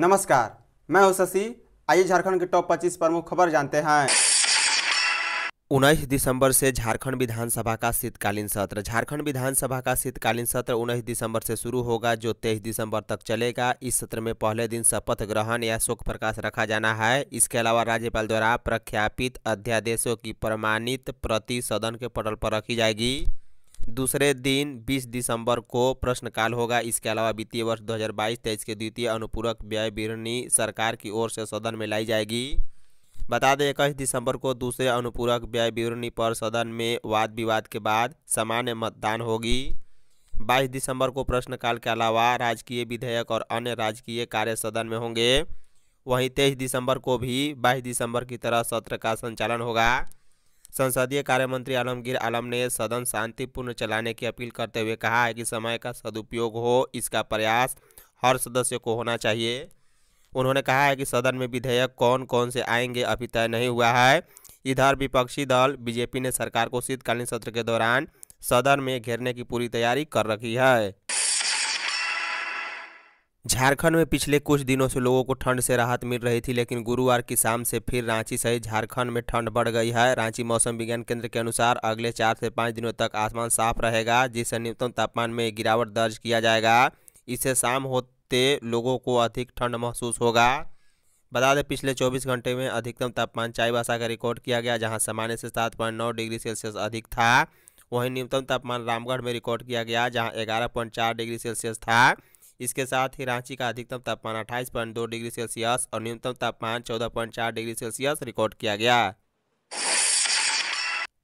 नमस्कार मैं हूं शशि आइए झारखंड के टॉप 25 प्रमुख खबर जानते हैं उन्नीस दिसंबर से झारखंड विधानसभा का शीतकालीन सत्र झारखंड विधानसभा का शीतकालीन सत्र उन्नीस दिसंबर से शुरू होगा जो तेईस दिसंबर तक चलेगा इस सत्र में पहले दिन शपथ ग्रहण या शोक प्रकाश रखा जाना है इसके अलावा राज्यपाल द्वारा प्रख्यापित अध्यादेशों की प्रमाणित प्रति सदन के पटल पर रखी जाएगी दूसरे दिन 20 दिसंबर को प्रश्नकाल होगा इसके अलावा वित्तीय वर्ष 2022 हजार के द्वितीय अनुपूरक व्यय बिरणी सरकार की ओर से सदन में लाई जाएगी बता दें इक्कीस दिसंबर को दूसरे अनुपूरक व्यय विवरणी पर सदन में वाद विवाद के बाद सामान्य मतदान होगी 22 दिसंबर को प्रश्नकाल के अलावा राजकीय विधेयक और अन्य राजकीय कार्य सदन में होंगे वहीं तेईस दिसंबर को भी बाईस दिसंबर की तरह सत्र का संचालन होगा संसदीय कार्य मंत्री आलमगीर आलम ने सदन शांतिपूर्ण चलाने की अपील करते हुए कहा है कि समय का सदुपयोग हो इसका प्रयास हर सदस्य को होना चाहिए उन्होंने कहा है कि सदन में विधेयक कौन कौन से आएंगे अभी तय नहीं हुआ है इधर विपक्षी दल बीजेपी ने सरकार को शीतकालीन सत्र के दौरान सदन में घेरने की पूरी तैयारी कर रखी है झारखंड में पिछले कुछ दिनों से लोगों को ठंड से राहत मिल रही थी लेकिन गुरुवार की शाम से फिर रांची सहित झारखंड में ठंड बढ़ गई है रांची मौसम विज्ञान केंद्र के अनुसार अगले चार से पाँच दिनों तक आसमान साफ रहेगा जिससे न्यूनतम तापमान में गिरावट दर्ज किया जाएगा इससे शाम होते लोगों को अधिक ठंड महसूस होगा बता दें पिछले 24 घंटे में अधिकतम तापमान चाईबासा का रिकॉर्ड किया गया जहाँ सामान्य से सात डिग्री सेल्सियस अधिक था वहीं न्यूनतम तापमान रामगढ़ में रिकॉर्ड किया गया जहाँ ग्यारह डिग्री सेल्सियस था इसके साथ ही रांची का अधिकतम तापमान अट्ठाईस पॉइंट दो डिग्री सेल्सियस और न्यूनतम तापमान चौदह पॉइंट चार डिग्री सेल्सियस रिकॉर्ड किया गया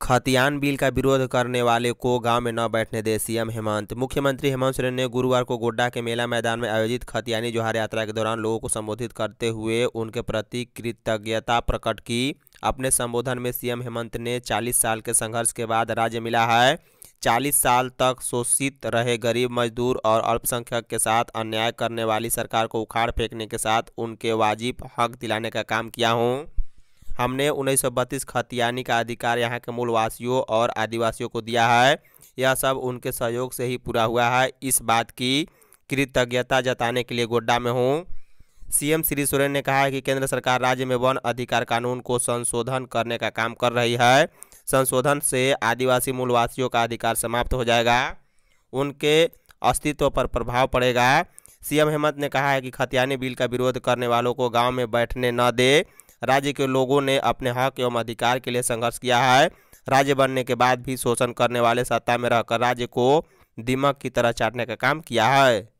खतियान बिल का विरोध करने वाले को गांव में न बैठने दे सीएम हेमंत मुख्यमंत्री हेमंत सोरेन ने गुरुवार को गोड्डा के मेला मैदान में आयोजित खतियानी जोहार यात्रा के दौरान लोगों को संबोधित करते हुए उनके प्रति कृतज्ञता प्रकट की अपने संबोधन में सीएम हेमंत ने 40 साल के संघर्ष के बाद राज्य मिला है 40 साल तक शोषित रहे गरीब मजदूर और अल्पसंख्यक के साथ अन्याय करने वाली सरकार को उखाड़ फेंकने के साथ उनके वाजिब हक दिलाने का काम किया हूँ हमने उन्नीस खतियानी का अधिकार यहाँ के मूलवासियों और आदिवासियों को दिया है यह सब उनके सहयोग से ही पूरा हुआ है इस बात की कृतज्ञता जताने के लिए गोड्डा में हूँ सीएम श्री सोरेन ने कहा है कि केंद्र सरकार राज्य में वन अधिकार कानून को संशोधन करने का काम कर रही है संशोधन से आदिवासी मूलवासियों का अधिकार समाप्त हो जाएगा उनके अस्तित्व पर प्रभाव पड़ेगा सीएम हेमंत ने कहा है कि खतियानी बिल का विरोध करने वालों को गांव में बैठने न दे राज्य के लोगों ने अपने हक एवं अधिकार के लिए संघर्ष किया है राज्य बनने के बाद भी शोषण करने वाले सत्ता में रहकर राज्य को दिमाग की तरह चाटने का काम किया है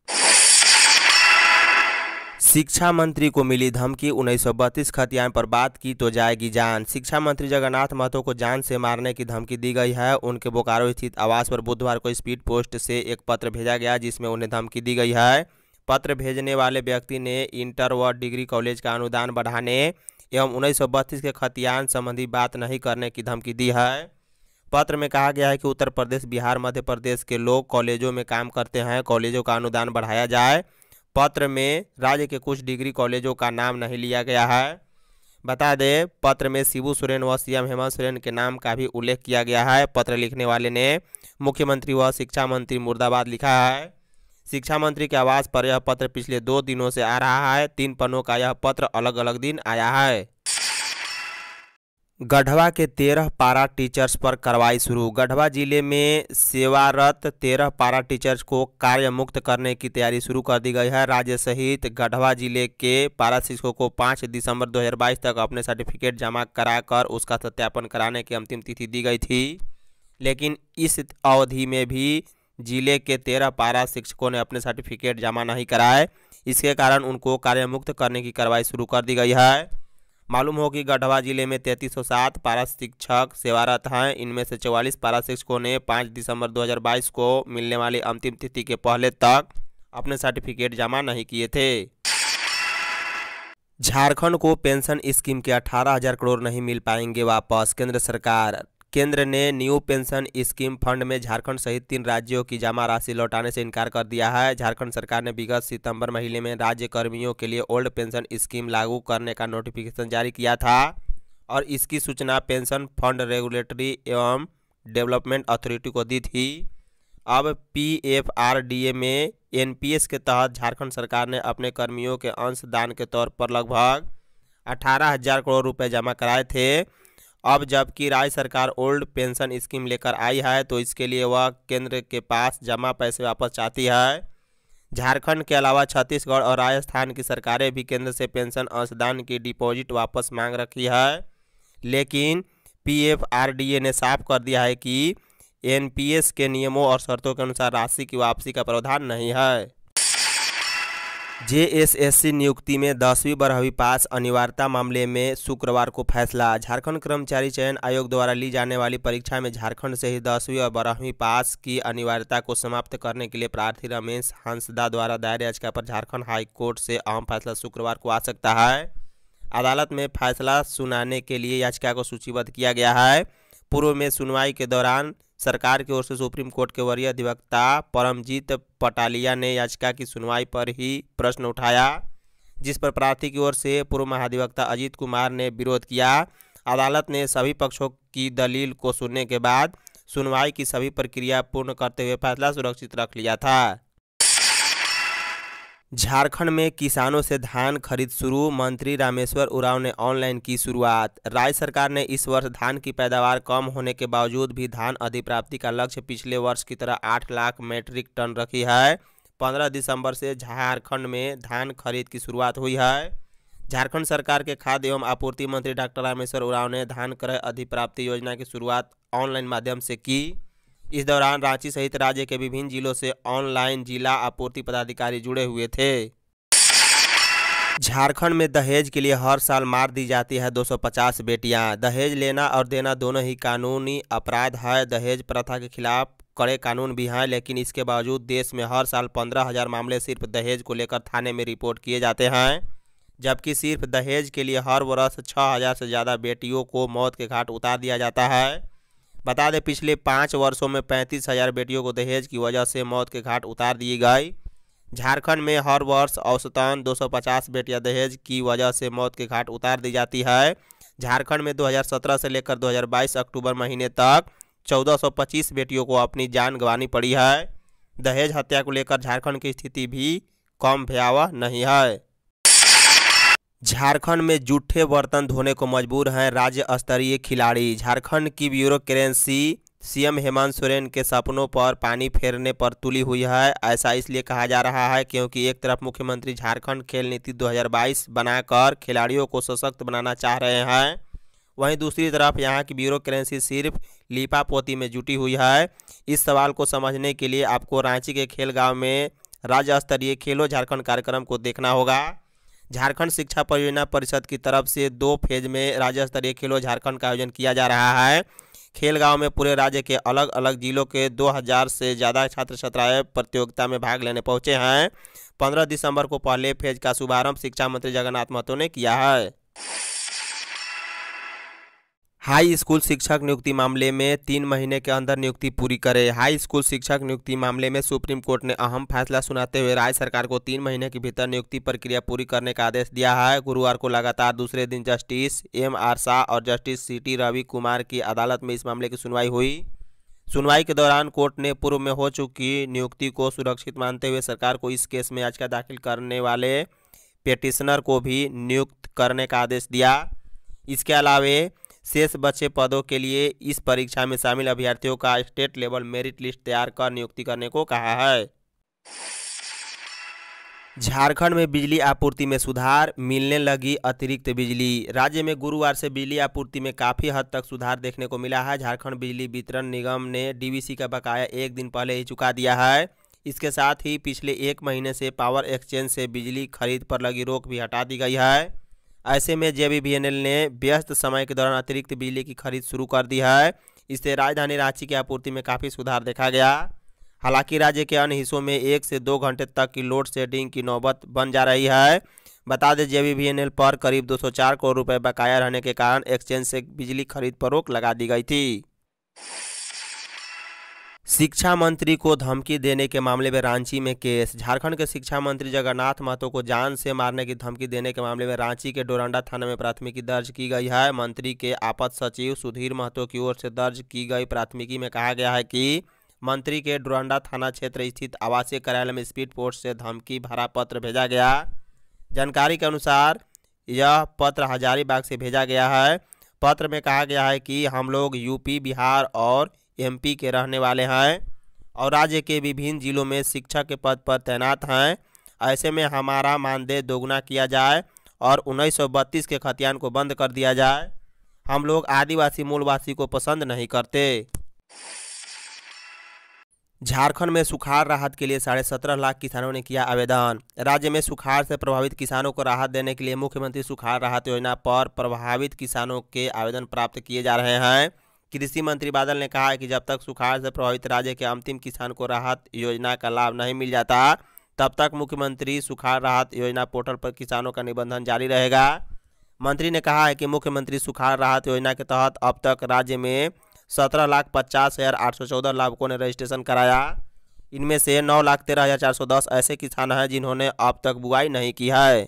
शिक्षा मंत्री को मिली धमकी उन्नीस सौ बत्तीस खतियान पर बात की तो जाएगी जान शिक्षा मंत्री जगन्नाथ महतो को जान से मारने की धमकी दी गई है उनके बोकारो स्थित आवास पर बुधवार को स्पीड पोस्ट से एक पत्र भेजा गया जिसमें उन्हें धमकी दी गई है पत्र भेजने वाले व्यक्ति ने इंटर व डिग्री कॉलेज का अनुदान बढ़ाने एवं उन्नीस सौ बत्तीस के खतियान संबंधी बात नहीं करने की धमकी दी है पत्र में कहा गया है कि उत्तर प्रदेश बिहार मध्य प्रदेश के लोग कॉलेजों में काम करते हैं कॉलेजों का अनुदान बढ़ाया जाए पत्र में राज्य के कुछ डिग्री कॉलेजों का नाम नहीं लिया गया है बता दें पत्र में शिबू सोरेन व सीएम हेमंत सोरेन के नाम का भी उल्लेख किया गया है पत्र लिखने वाले ने मुख्यमंत्री व शिक्षा मंत्री मुर्दाबाद लिखा है शिक्षा मंत्री के आवास पर यह पत्र पिछले दो दिनों से आ रहा है तीन पन्नों का यह पत्र अलग अलग दिन आया है गढ़वा के तेरह पारा टीचर्स पर कार्रवाई शुरू गढ़वा जिले में सेवारत तेरह पारा टीचर्स को कार्य मुक्त करने की तैयारी शुरू कर दी गई है राज्य सहित गढ़वा जिले के पारा शिक्षकों को 5 दिसंबर 2022 तक अपने सर्टिफिकेट जमा कराकर उसका सत्यापन कराने की अंतिम तिथि दी गई थी लेकिन इस अवधि में भी जिले के तेरह पारा शिक्षकों ने अपने सर्टिफिकेट जमा नहीं कराए इसके कारण उनको कार्यमुक्त करने की कार्रवाई शुरू कर दी गई है मालूम हो कि गढ़वा जिले में तैंतीस पारा शिक्षक सेवारत हैं इनमें से चौवालीस पारा शिक्षकों ने 5 दिसंबर 2022 को मिलने वाली अंतिम तिथि के पहले तक अपने सर्टिफिकेट जमा नहीं किए थे झारखंड को पेंशन स्कीम के अठारह हजार करोड़ नहीं मिल पाएंगे वापस केंद्र सरकार केंद्र ने न्यू पेंशन स्कीम फंड में झारखंड सहित तीन राज्यों की जमा राशि लौटाने से इनकार कर दिया है झारखंड सरकार ने विगत सितंबर महीने में राज्य कर्मियों के लिए ओल्ड पेंशन स्कीम लागू करने का नोटिफिकेशन जारी किया था और इसकी सूचना पेंशन फंड रेगुलेटरी एवं डेवलपमेंट अथॉरिटी को दी थी अब पी में एन के तहत झारखंड सरकार ने अपने कर्मियों के अंशदान के तौर पर लगभग अठारह हजार करोड़ रुपए जमा कराए थे अब जबकि राज्य सरकार ओल्ड पेंशन स्कीम लेकर आई है तो इसके लिए वह केंद्र के पास जमा पैसे वापस चाहती है झारखंड के अलावा छत्तीसगढ़ और राजस्थान की सरकारें भी केंद्र से पेंशन अंशदान की डिपॉजिट वापस मांग रखी है लेकिन पीएफआरडीए ने साफ कर दिया है कि एनपीएस के नियमों और शर्तों के अनुसार राशि की वापसी का प्रावधान नहीं है जेएसएससी नियुक्ति में दसवीं बारहवीं पास अनिवार्यता मामले में शुक्रवार को फैसला झारखंड कर्मचारी चयन आयोग द्वारा ली जाने वाली परीक्षा में झारखंड से ही दसवीं और बारहवीं पास की अनिवार्यता को समाप्त करने के लिए प्रार्थी रमेश हंसदा द्वारा दायर याचिका पर झारखंड हाईकोर्ट से अहम फैसला शुक्रवार को आ सकता है अदालत में फैसला सुनाने के लिए याचिका को सूचीबद्ध किया गया है पूर्व में सुनवाई के दौरान सरकार की ओर से सुप्रीम कोर्ट के वरीय अधिवक्ता परमजीत पटालिया ने याचिका की सुनवाई पर ही प्रश्न उठाया जिस पर प्रार्थी की ओर से पूर्व महाधिवक्ता अजीत कुमार ने विरोध किया अदालत ने सभी पक्षों की दलील को सुनने के बाद सुनवाई की सभी प्रक्रिया पूर्ण करते हुए फैसला सुरक्षित रख लिया था झारखंड में किसानों से धान खरीद शुरू मंत्री रामेश्वर उरांव ने ऑनलाइन की शुरुआत राज्य सरकार ने इस वर्ष धान की पैदावार कम होने के बावजूद भी धान अधिप्राप्ति का लक्ष्य पिछले वर्ष की तरह आठ लाख मैट्रिक टन रखी है पंद्रह दिसंबर से झारखंड में धान खरीद की शुरुआत हुई है झारखंड सरकार के खाद्य एवं आपूर्ति मंत्री डॉक्टर रामेश्वर उराव ने धान क्रय अधिप्राप्ति योजना की शुरुआत ऑनलाइन माध्यम से की इस दौरान रांची सहित राज्य के विभिन्न जिलों से ऑनलाइन जिला आपूर्ति पदाधिकारी जुड़े हुए थे झारखंड में दहेज के लिए हर साल मार दी जाती है 250 बेटियां दहेज लेना और देना दोनों ही कानूनी अपराध है दहेज प्रथा के खिलाफ कड़े कानून भी हैं लेकिन इसके बावजूद देश में हर साल पंद्रह हज़ार मामले सिर्फ दहेज को लेकर थाने में रिपोर्ट किए जाते हैं जबकि सिर्फ दहेज के लिए हर वर्ष छः हज़ार से ज़्यादा बेटियों को मौत के घाट उतार दिया जाता है बता दें पिछले पाँच वर्षों में पैंतीस हजार बेटियों को दहेज की वजह से मौत के घाट उतार दिए गए झारखंड में हर वर्ष औसतन 250 बेटियां दहेज की वजह से मौत के घाट उतार दी जाती है झारखंड में 2017 से लेकर 2022 अक्टूबर महीने तक 1425 बेटियों को अपनी जान गंवानी पड़ी है दहेज हत्या को लेकर झारखंड की स्थिति भी कम भयावह नहीं है झारखंड में जूठे बर्तन धोने को मजबूर हैं राज्य स्तरीय खिलाड़ी झारखंड की ब्यूरोक्रेंसी सीएम हेमंत सोरेन के सपनों पर पानी फेरने पर तुली हुई है ऐसा इसलिए कहा जा रहा है क्योंकि एक तरफ मुख्यमंत्री झारखंड खेल नीति 2022 बनाकर खिलाड़ियों को सशक्त बनाना चाह रहे हैं वहीं दूसरी तरफ यहाँ की ब्यूरोक्रेंसी सिर्फ लिपापोती में जुटी हुई है इस सवाल को समझने के लिए आपको रांची के खेल में राज्य स्तरीय खेलो झारखंड कार्यक्रम को देखना होगा झारखंड शिक्षा परियोजना परिषद की तरफ से दो फेज में राज्य स्तरीय खेलो झारखंड का आयोजन किया जा रहा है खेलगांव में पूरे राज्य के अलग अलग जिलों के 2000 से ज़्यादा छात्र छात्राएं प्रतियोगिता में भाग लेने पहुंचे हैं 15 दिसंबर को पहले फेज का शुभारंभ शिक्षा मंत्री जगन्नाथ महतो ने किया है हाई स्कूल शिक्षक नियुक्ति मामले में तीन महीने के अंदर नियुक्ति पूरी करे हाई स्कूल शिक्षक नियुक्ति मामले में सुप्रीम कोर्ट ने अहम फैसला सुनाते हुए राज्य सरकार को तीन महीने के भीतर नियुक्ति प्रक्रिया पूरी करने का आदेश दिया है गुरुवार को लगातार दूसरे दिन जस्टिस एम आर शाह और justice C T Ravi Kumar की अदालत में इस मामले की सुनवाई हुई सुनवाई के दौरान कोर्ट ने पूर्व में हो चुकी नियुक्ति को सुरक्षित मानते हुए सरकार को इस केस में याचिका दाखिल करने वाले पेटिशनर को भी नियुक्त करने का आदेश दिया इसके अलावा शेष बचे पदों के लिए इस परीक्षा में शामिल अभ्यर्थियों का स्टेट लेवल मेरिट लिस्ट तैयार कर नियुक्ति करने को कहा है झारखंड में बिजली आपूर्ति में सुधार मिलने लगी अतिरिक्त बिजली राज्य में गुरुवार से बिजली आपूर्ति में काफ़ी हद तक सुधार देखने को मिला है झारखंड बिजली वितरण निगम ने डीवीसी का बकाया एक दिन पहले ही चुका दिया है इसके साथ ही पिछले एक महीने से पावर एक्सचेंज से बिजली खरीद पर लगी रोक भी हटा दी गई है ऐसे में जे ने व्यस्त समय के दौरान अतिरिक्त बिजली की खरीद शुरू कर दी है इससे राजधानी रांची की आपूर्ति में काफ़ी सुधार देखा गया हालांकि राज्य के अन्य हिस्सों में एक से दो घंटे तक की लोड शेडिंग की नौबत बन जा रही है बता दें जे पर करीब 204 करोड़ रुपए बकाया रहने के कारण एक्सचेंज से बिजली खरीद पर रोक लगा दी गई थी शिक्षा मंत्री को धमकी देने के मामले में रांची में केस झारखंड के शिक्षा मंत्री जगन्नाथ महतो को जान से मारने की धमकी देने के मामले में रांची के डोरंडा थाना में प्राथमिकी दर्ज की गई है मंत्री के आपद सचिव सुधीर महतो की ओर से दर्ज की गई प्राथमिकी में कहा गया है कि मंत्री के डोरंडा थाना क्षेत्र स्थित आवासीय कार्यालय में स्पीड पोस्ट से धमकी भरा पत्र भेजा गया जानकारी के अनुसार यह पत्र हजारीबाग से भेजा गया है पत्र में कहा गया है कि हम लोग यूपी बिहार और एमपी के रहने वाले हैं और राज्य के विभिन्न जिलों में शिक्षा के पद पर तैनात हैं ऐसे में हमारा मानदेय दोगुना किया जाए और 1932 के खतियान को बंद कर दिया जाए हम लोग आदिवासी मूलवासी को पसंद नहीं करते झारखंड में सुखाड़ राहत के लिए साढ़े सत्रह लाख किसानों ने किया आवेदन राज्य में सुखाड़ से प्रभावित किसानों को राहत देने के लिए मुख्यमंत्री सुखाड़ राहत योजना पर प्रभावित किसानों के आवेदन प्राप्त किए जा रहे हैं कृषि मंत्री बादल ने कहा है कि जब तक सुखाड़ से प्रभावित राज्य के अंतिम किसान को राहत योजना का लाभ नहीं मिल जाता तब तक मुख्यमंत्री सुखाड़ राहत योजना पोर्टल पर किसानों का निबंधन जारी रहेगा मंत्री ने कहा है कि मुख्यमंत्री सुखाड़ राहत योजना के तहत अब तक राज्य में सत्रह लाख पचास हज़ार आठ सौ चौदह लाभकों ने रजिस्ट्रेशन कराया इनमें से नौ लाख तेरह हज़ार चार सौ दस ऐसे किसान हैं जिन्होंने अब तक बुआई नहीं की है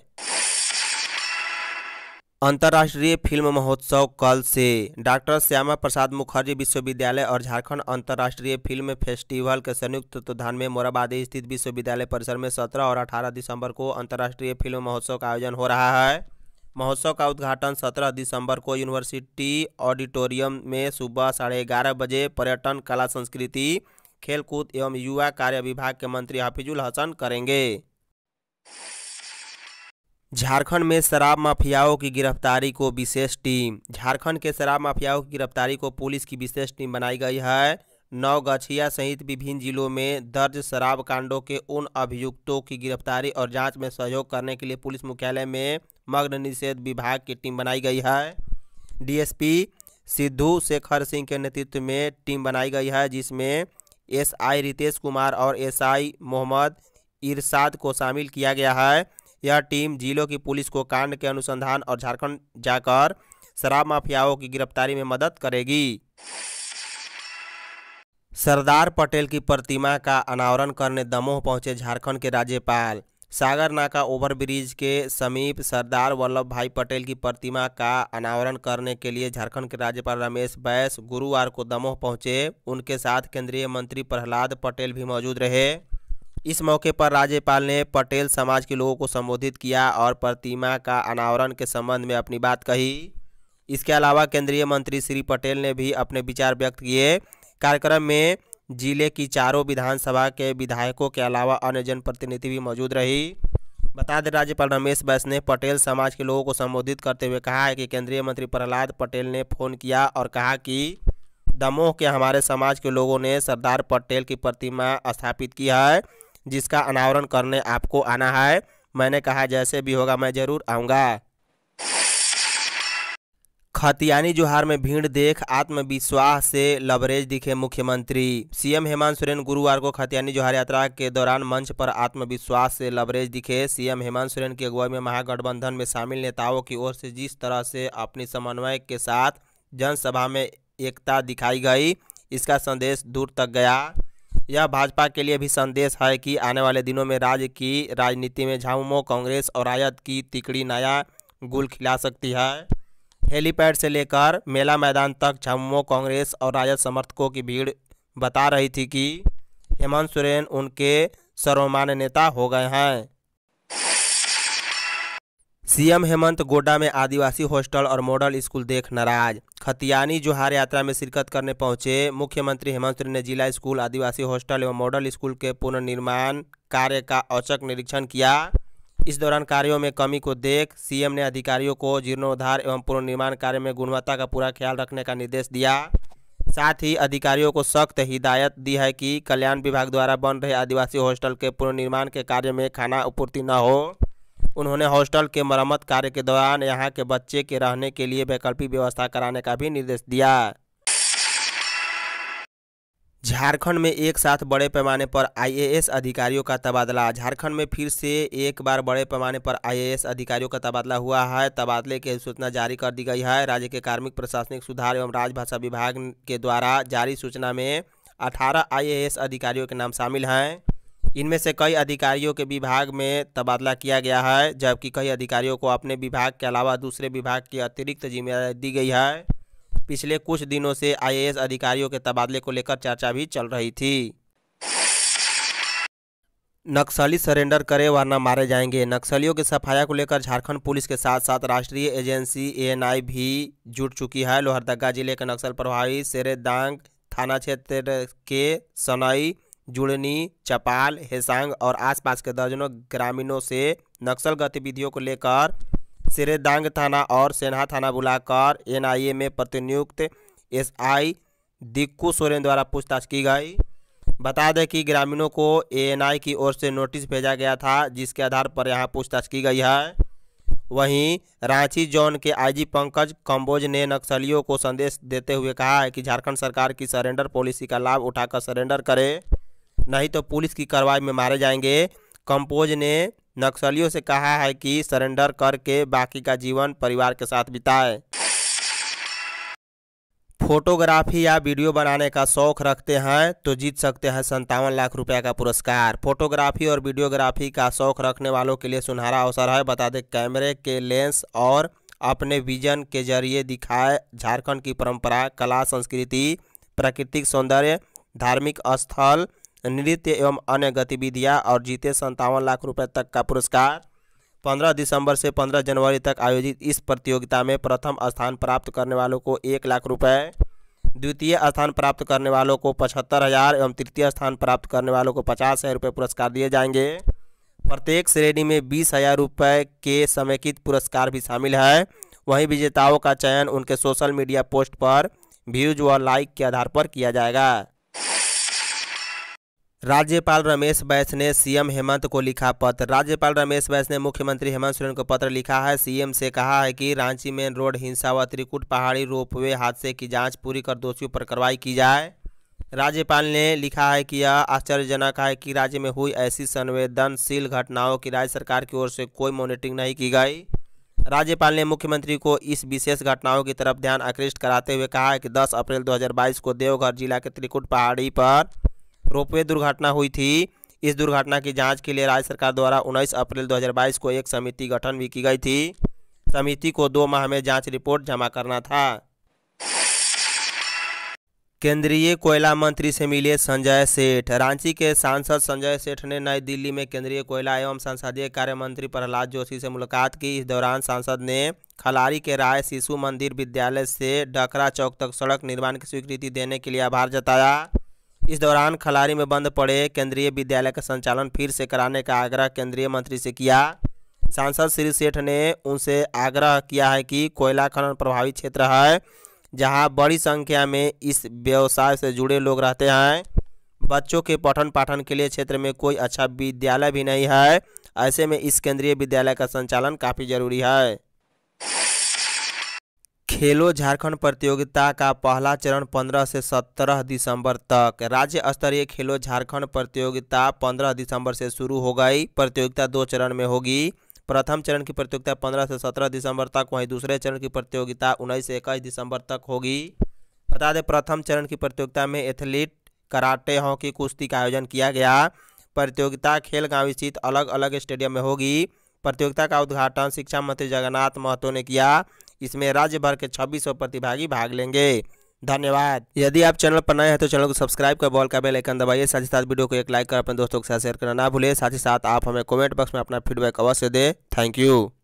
अंतर्राष्ट्रीय फिल्म महोत्सव कल से डॉक्टर श्यामा प्रसाद मुखर्जी विश्वविद्यालय और झारखंड अंतर्राष्ट्रीय फिल्म फेस्टिवल के संयुक्त तत्वधान में मोराबादी स्थित विश्वविद्यालय परिसर में 17 और 18 दिसंबर को अंतर्राष्ट्रीय फिल्म महोत्सव का आयोजन हो रहा है महोत्सव का उद्घाटन 17 दिसंबर को यूनिवर्सिटी ऑडिटोरियम में सुबह साढ़े ग्यारह बजे पर्यटन कला संस्कृति खेलकूद एवं युवा कार्य विभाग के मंत्री हाफिजुल हसन करेंगे झारखंड में शराब माफियाओं की गिरफ्तारी को विशेष टीम झारखंड के शराब माफियाओं की गिरफ्तारी को पुलिस की विशेष टीम बनाई गई है नवगछिया सहित विभिन्न जिलों में दर्ज शराब कांडों के उन अभियुक्तों की गिरफ्तारी और जांच में सहयोग करने के लिए पुलिस मुख्यालय में मग्न निषेध विभाग की टीम बनाई गई है डीएसपी सिद्धू शेखर सिंह के नेतृत्व में टीम बनाई गई है जिसमें एसआई रितेश कुमार और एसआई मोहम्मद इरशाद को शामिल किया गया है यह टीम जिलों की पुलिस को कांड के अनुसंधान और झारखंड जाकर शराब माफियाओं की गिरफ्तारी में मदद करेगी सरदार पटेल की प्रतिमा का अनावरण करने दमोह पहुंचे झारखंड के राज्यपाल सागर नाका ओवरब्रिज के समीप सरदार वल्लभ भाई पटेल की प्रतिमा का अनावरण करने के लिए झारखंड के राज्यपाल रमेश बैस गुरुवार को दमोह पहुंचे उनके साथ केंद्रीय मंत्री प्रहलाद पटेल भी मौजूद रहे इस मौके पर राज्यपाल ने पटेल समाज के लोगों को संबोधित किया और प्रतिमा का अनावरण के संबंध में अपनी बात कही इसके अलावा केंद्रीय मंत्री श्री पटेल ने भी अपने विचार व्यक्त किए कार्यक्रम में जिले की चारों विधानसभा के विधायकों के अलावा अन्य जनप्रतिनिधि भी मौजूद रही बता दें राज्यपाल रमेश बैस ने पटेल समाज के लोगों को संबोधित करते हुए कहा है कि केंद्रीय मंत्री प्रहलाद पटेल ने फ़ोन किया और कहा कि दमोह के हमारे समाज के लोगों ने सरदार पटेल की प्रतिमा स्थापित की है जिसका अनावरण करने आपको आना है मैंने कहा जैसे भी होगा मैं ज़रूर आऊँगा खतियानी जोहार में भीड़ देख आत्मविश्वास से लबरेज दिखे मुख्यमंत्री सीएम हेमंत सोरेन गुरुवार को खतियानी जोहार यात्रा के दौरान मंच पर आत्मविश्वास से लबरेज दिखे सीएम हेमंत सोरेन की अगुवाई में महागठबंधन में शामिल नेताओं की ओर से जिस तरह से अपनी समन्वय के साथ जनसभा में एकता दिखाई गई इसका संदेश दूर तक गया यह भाजपा के लिए भी संदेश है कि आने वाले दिनों में राज्य की राजनीति में झामुमो कांग्रेस और आयत की तिकड़ी नया गुल खिला सकती है हेलीपैड से लेकर मेला मैदान तक झामुमो कांग्रेस और राजद समर्थकों की भीड़ बता रही थी कि हेमंत सोरेन उनके सर्वमान्य नेता हो गए हैं सीएम हेमंत गोड्डा में आदिवासी हॉस्टल और मॉडल स्कूल देख नाराज खतियानी जोहार यात्रा में शिरकत करने पहुंचे मुख्यमंत्री हेमंत सोरेन ने जिला स्कूल आदिवासी हॉस्टल एवं मॉडल स्कूल के पुनर्निर्माण कार्य का औचक निरीक्षण किया इस दौरान कार्यों में कमी को देख सीएम ने अधिकारियों को जीर्णोद्धार एवं पुनर्निर्माण कार्य में गुणवत्ता का पूरा ख्याल रखने का निर्देश दिया साथ ही अधिकारियों को सख्त हिदायत दी है कि कल्याण विभाग द्वारा बन रहे आदिवासी हॉस्टल के पुनर्निर्माण के कार्य में खाना आपूर्ति न हो उन्होंने हॉस्टल के मरम्मत कार्य के दौरान यहाँ के बच्चे के रहने के लिए वैकल्पिक व्यवस्था कराने का भी निर्देश दिया झारखंड में एक साथ बड़े पैमाने पर आईएएस अधिकारियों का तबादला झारखंड में फिर से एक बार बड़े पैमाने पर आईएएस अधिकारियों का तबादला हुआ है तबादले की सूचना जारी कर दी गई है राज्य के कार्मिक प्रशासनिक सुधार एवं राजभाषा विभाग के द्वारा जारी सूचना में 18 आईएएस अधिकारियों के नाम शामिल हैं इनमें से कई अधिकारियों के विभाग में तबादला किया गया है जबकि कई अधिकारियों को अपने विभाग के अलावा दूसरे विभाग की अतिरिक्त जिम्मेदारी दी गई है पिछले कुछ दिनों से आईएएस अधिकारियों के तबादले को लेकर चर्चा भी चल रही थी नक्सली सरेंडर करे वरना मारे जाएंगे नक्सलियों के सफाया को लेकर झारखंड पुलिस के साथ साथ राष्ट्रीय एजेंसी एएनआई भी जुट चुकी है लोहरदगा जिले के नक्सल प्रभावित सेरेदांग थाना क्षेत्र के सनाई जुड़नी चपाल हेसांग और आसपास के दर्जनों ग्रामीणों से नक्सल गतिविधियों को लेकर सिरेदांग थाना और सेन्हा थाना बुलाकर एनआईए में प्रतिनियुक्त एसआई दिक्कू सोरेन द्वारा पूछताछ की गई बता दें कि ग्रामीणों को एएनआई की ओर से नोटिस भेजा गया था जिसके आधार पर यहां पूछताछ की गई है वहीं रांची जोन के आईजी पंकज कम्बोज ने नक्सलियों को संदेश देते हुए कहा है कि झारखंड सरकार की सरेंडर पॉलिसी का लाभ उठाकर सरेंडर करें नहीं तो पुलिस की कार्रवाई में मारे जाएंगे कंपोज ने नक्सलियों से कहा है कि सरेंडर करके बाकी का जीवन परिवार के साथ बिताए फोटोग्राफी या वीडियो बनाने का शौक रखते हैं तो जीत सकते हैं संतावन लाख रुपए का पुरस्कार फोटोग्राफी और वीडियोग्राफी का शौक रखने वालों के लिए सुनहरा अवसर है बता दें कैमरे के लेंस और अपने विजन के जरिए दिखाए झारखंड की परंपरा कला संस्कृति प्राकृतिक सौंदर्य धार्मिक स्थल नृत्य एवं अन्य गतिविधियां और जीते संतावन लाख रुपए तक का पुरस्कार 15 दिसंबर से 15 जनवरी तक आयोजित इस प्रतियोगिता में प्रथम स्थान प्राप्त करने वालों को एक लाख रुपये द्वितीय स्थान प्राप्त करने वालों को पचहत्तर हज़ार एवं तृतीय स्थान प्राप्त करने वालों को पचास हज़ार रुपये पुरस्कार दिए जाएंगे प्रत्येक श्रेणी में बीस हज़ार रुपये के समेकित पुरस्कार भी शामिल है वहीं विजेताओं का चयन उनके सोशल मीडिया पोस्ट पर व्यूज व लाइक के आधार पर किया जाएगा राज्यपाल रमेश बैस ने सीएम हेमंत को लिखा पत्र राज्यपाल रमेश बैस ने मुख्यमंत्री हेमंत सोरेन को पत्र लिखा है सीएम से कहा है कि रांची मेन रोड हिंसा व त्रिकुट पहाड़ी रोपवे हादसे की जांच पूरी कर दोषियों पर कार्रवाई की जाए राज्यपाल ने लिखा है कि यह आश्चर्यजनक है कि राज्य में हुई ऐसी संवेदनशील घटनाओं की राज्य सरकार की ओर से कोई मॉनिटरिंग नहीं की गई राज्यपाल ने मुख्यमंत्री को इस विशेष घटनाओं की तरफ ध्यान आकृष्ट कराते हुए कहा है कि 10 अप्रैल 2022 को देवघर जिला के त्रिकुट पहाड़ी पर रोपवे दुर्घटना हुई थी इस दुर्घटना की जांच के लिए राज्य सरकार द्वारा 19 अप्रैल 2022 को एक समिति गठन भी की गई थी समिति को दो माह में जांच रिपोर्ट जमा करना था केंद्रीय कोयला मंत्री से मिले संजय सेठ रांची के सांसद संजय सेठ ने नई दिल्ली में केंद्रीय कोयला एवं संसदीय कार्य मंत्री प्रहलाद जोशी से मुलाकात की इस दौरान सांसद ने खलारी के राय शिशु मंदिर विद्यालय से डकरा चौक तक सड़क निर्माण की स्वीकृति देने के लिए आभार जताया इस दौरान खलारी में बंद पड़े केंद्रीय विद्यालय का संचालन फिर से कराने का आग्रह केंद्रीय मंत्री से किया सांसद श्री सेठ ने उनसे आग्रह किया है कि कोयला खनन प्रभावित क्षेत्र है जहां बड़ी संख्या में इस व्यवसाय से जुड़े लोग रहते हैं बच्चों के पठन पाठन के लिए क्षेत्र में कोई अच्छा विद्यालय भी नहीं है ऐसे में इस केंद्रीय विद्यालय का संचालन काफ़ी जरूरी है खेलो झारखंड प्रतियोगिता का पहला चरण 15 से 17 दिसंबर तक राज्य स्तरीय खेलो झारखंड प्रतियोगिता 15 दिसंबर से शुरू हो गई प्रतियोगिता दो चरण में होगी प्रथम चरण की प्रतियोगिता 15 से 17 दिसंबर तक वहीं दूसरे चरण की प्रतियोगिता 19 से इक्कीस दिसंबर तक होगी बता दें प्रथम चरण की प्रतियोगिता में एथलीट कराटे हॉकी कुश्ती का आयोजन किया गया प्रतियोगिता खेलगांव स्थित अलग अलग स्टेडियम में होगी प्रतियोगिता का उद्घाटन शिक्षा मंत्री जगन्नाथ महतो ने किया इसमें राज्य भर के छब्बीस प्रतिभागी भाग लेंगे धन्यवाद यदि आप चैनल पर नए हैं तो चैनल को सब्सक्राइब कर बॉल का बेल आइकन दबाइए साथ ही साथ वीडियो को एक लाइक कर अपने दोस्तों के साथ शेयर करना ना भूलिए साथ ही साथ आप हमें कमेंट बॉक्स में अपना फीडबैक अवश्य दें थैंक यू